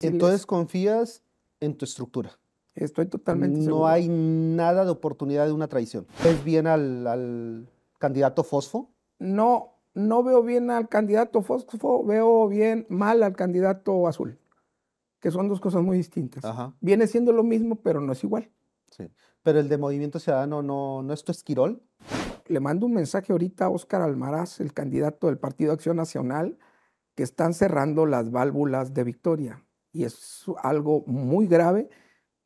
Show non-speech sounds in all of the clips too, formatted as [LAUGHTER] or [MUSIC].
Entonces confías en tu estructura. Estoy totalmente no hay nada de oportunidad de una traición. ¿Ves bien al, candidato Fosfo? No, no veo bien al candidato Fosfo, veo bien mal al candidato Azul, que son dos cosas muy distintas. Viene siendo lo mismo, pero no es igual. Sí. Pero el de Movimiento Ciudadano no, no es tu esquirol. Le mando un mensaje ahorita a Óscar Almaraz, el candidato del Partido Acción Nacional, que están cerrando las válvulas de victoria y es algo muy grave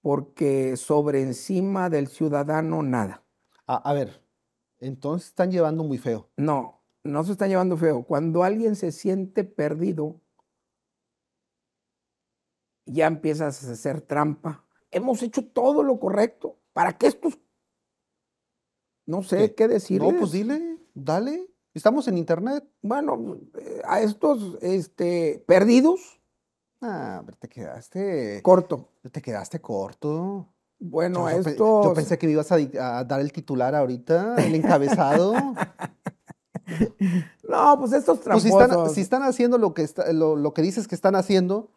porque sobre encima del ciudadano nada. Ah, a, ver, entonces están llevando muy feo. No, no se están llevando feo. Cuando alguien se siente perdido, ya empiezas a hacer trampa. Hemos hecho todo lo correcto para que estos... No sé qué, decir. decirles. No, pues dile, dale. Estamos en internet. Bueno, a estos este, perdidos Ah, pero te quedaste. Corto. Te quedaste corto. Bueno, esto. Yo pensé que me ibas a, dar el titular ahorita, el encabezado. [LAUGHS] no, pues estos pues tramposos. si, están, haciendo lo que, lo, que dices que están haciendo,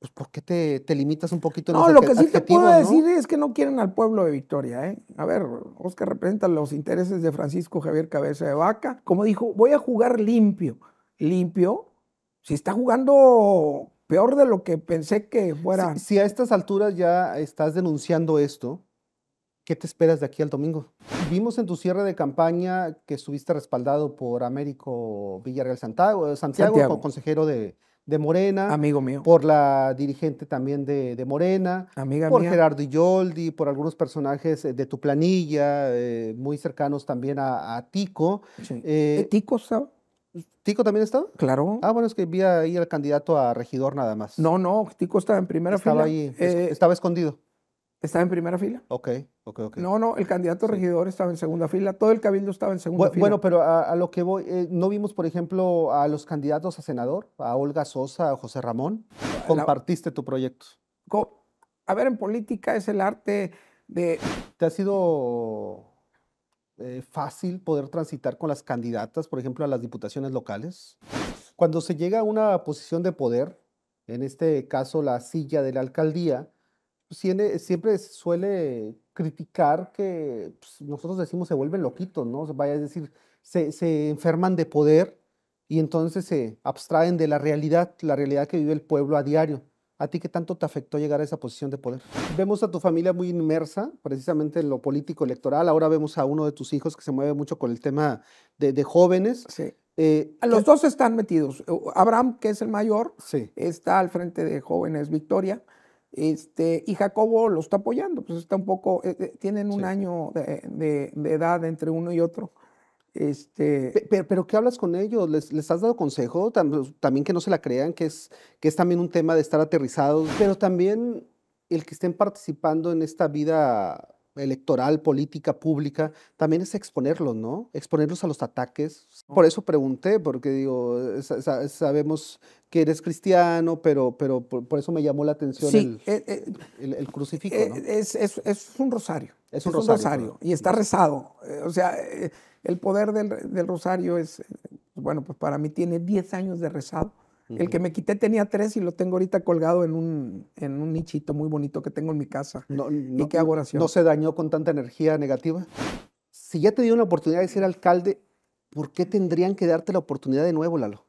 pues ¿por qué te, limitas un poquito en No, lo que sí te puedo decir es que no quieren al pueblo de Victoria. ¿eh? A ver, Oscar representa los intereses de Francisco Javier Cabeza de Vaca. Como dijo, voy a jugar limpio. Limpio. Si está jugando peor de lo que pensé que fuera. Si, a estas alturas ya estás denunciando esto, ¿qué te esperas de aquí al domingo? Vimos en tu cierre de campaña que estuviste respaldado por Américo Villarreal eh, Santiago, Santiago, consejero de, Morena. Amigo mío. Por la dirigente también de, Morena. Amiga por Gerardo Yoldi, por algunos personajes eh, de tu planilla, eh, muy cercanos también a, Tico. ¿Tico, ¿sabes? ¿Tico también estaba? Claro. Ah, bueno, es que vi ahí al candidato a regidor nada más. No, no, Tico estaba en primera fila. Estaba ahí, eh, estaba escondido. Estaba en primera fila. Ok, ok, ok. No, no, el candidato a regidor estaba en segunda fila, todo el cabildo estaba en segunda fila. Bueno, pero a, lo que voy, eh, ¿no vimos, por ejemplo, a los candidatos a senador, a Olga Sosa, a José Ramón? Compartiste tu proyecto. a ver, en política es el arte de... ¿Te ha sido eh, fácil poder transitar con las candidatas, por ejemplo, a las diputaciones locales. Cuando se llega a una posición de poder, en este caso la silla de la alcaldía, pues, siempre, siempre suele criticar que pues, nosotros decimos se vuelven loquitos, ¿no? Vaya a decir, se, enferman de poder y entonces se abstraen de la realidad, la realidad que vive el pueblo a diario. ¿A ti qué tanto te afectó llegar a esa posición de poder? Vemos a tu familia muy inmersa, precisamente en lo político electoral. Ahora vemos a uno de tus hijos que se mueve mucho con el tema de, jóvenes. Sí. Eh, los dos están metidos. Abraham, que es el mayor, sí. está al frente de Jóvenes Victoria. Este, y Jacobo lo está apoyando, pues está un poco, eh, eh, tienen un año de edad entre uno y otro. Este... Pero, ¿qué hablas con ellos? ¿Les, has dado consejo? Pues, también que no se la crean, que es, que es también un tema de estar aterrizados, pero también el que estén participando en esta vida electoral, política pública, también es exponerlos, ¿no? Exponerlos a los ataques. Por eso pregunté, porque digo, sabemos que eres cristiano, pero, pero por, eso me llamó la atención eh, eh, el, crucifijo. Eh, es, es, un rosario. Es un, rosario, Y está rezado. O sea, el poder del, del rosario es, bueno, pues para mí tiene 10 años de rezado el que me quité tenía tres y lo tengo ahorita colgado en un, en un nichito muy bonito que tengo en mi casa. No, ¿Y qué hago ¿No se dañó con tanta energía negativa? Si ya te dio una oportunidad de ser alcalde, ¿por qué tendrían que darte la oportunidad de nuevo, Lalo?